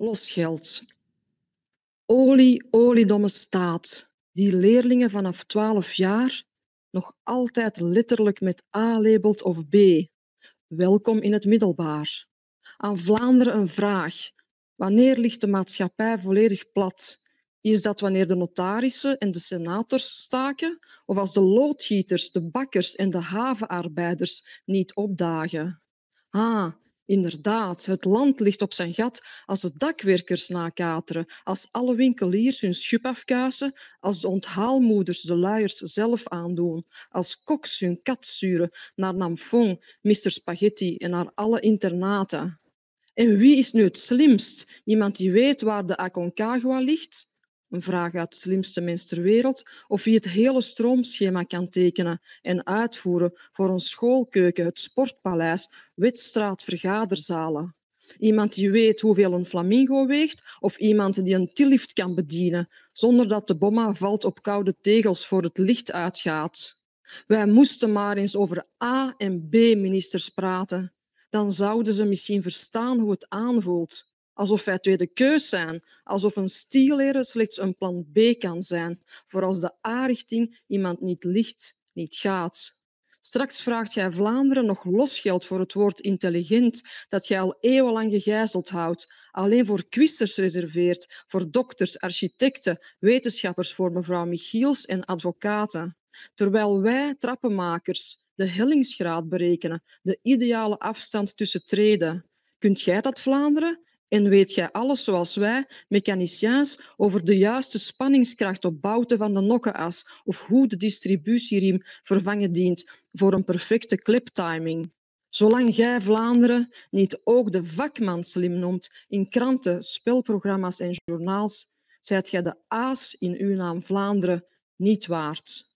los geld. Olie, oliedomme staat, die leerlingen vanaf 12 jaar nog altijd letterlijk met A labelt of B. Welkom in het middelbaar. Aan Vlaanderen een vraag. Wanneer ligt de maatschappij volledig plat? Is dat wanneer de notarissen en de senators staken of als de loodgieters, de bakkers en de havenarbeiders niet opdagen? Ah, Inderdaad, het land ligt op zijn gat als de dakwerkers nakateren, als alle winkeliers hun schub afkuisen, als de onthaalmoeders de luiers zelf aandoen, als koks hun kat sturen naar Namfong, Mr. Spaghetti en naar alle internaten. En wie is nu het slimst? Iemand die weet waar de Aconcagua ligt? een vraag uit het slimste mens ter wereld, of wie het hele stroomschema kan tekenen en uitvoeren voor een schoolkeuken, het sportpaleis, wedstraat, vergaderzalen. Iemand die weet hoeveel een flamingo weegt, of iemand die een tillift kan bedienen, zonder dat de bomma valt op koude tegels voor het licht uitgaat. Wij moesten maar eens over A- en B-ministers praten. Dan zouden ze misschien verstaan hoe het aanvoelt alsof wij tweede keus zijn, alsof een stielleraar slechts een plan B kan zijn, voor als de A-richting iemand niet ligt, niet gaat. Straks vraagt jij Vlaanderen nog losgeld voor het woord intelligent dat jij al eeuwenlang gegijzeld houdt, alleen voor kwisters reserveert, voor dokters, architecten, wetenschappers, voor mevrouw Michiels en advocaten. Terwijl wij trappenmakers de hellingsgraad berekenen, de ideale afstand tussen treden. Kunt jij dat, Vlaanderen? En weet jij alles zoals wij, mechaniciens, over de juiste spanningskracht op bouten van de nokkenas of hoe de distributieriem vervangen dient voor een perfecte cliptiming? Zolang jij Vlaanderen niet ook de vakman slim noemt in kranten, spelprogramma's en journaals, zijt jij de aas in uw naam Vlaanderen niet waard.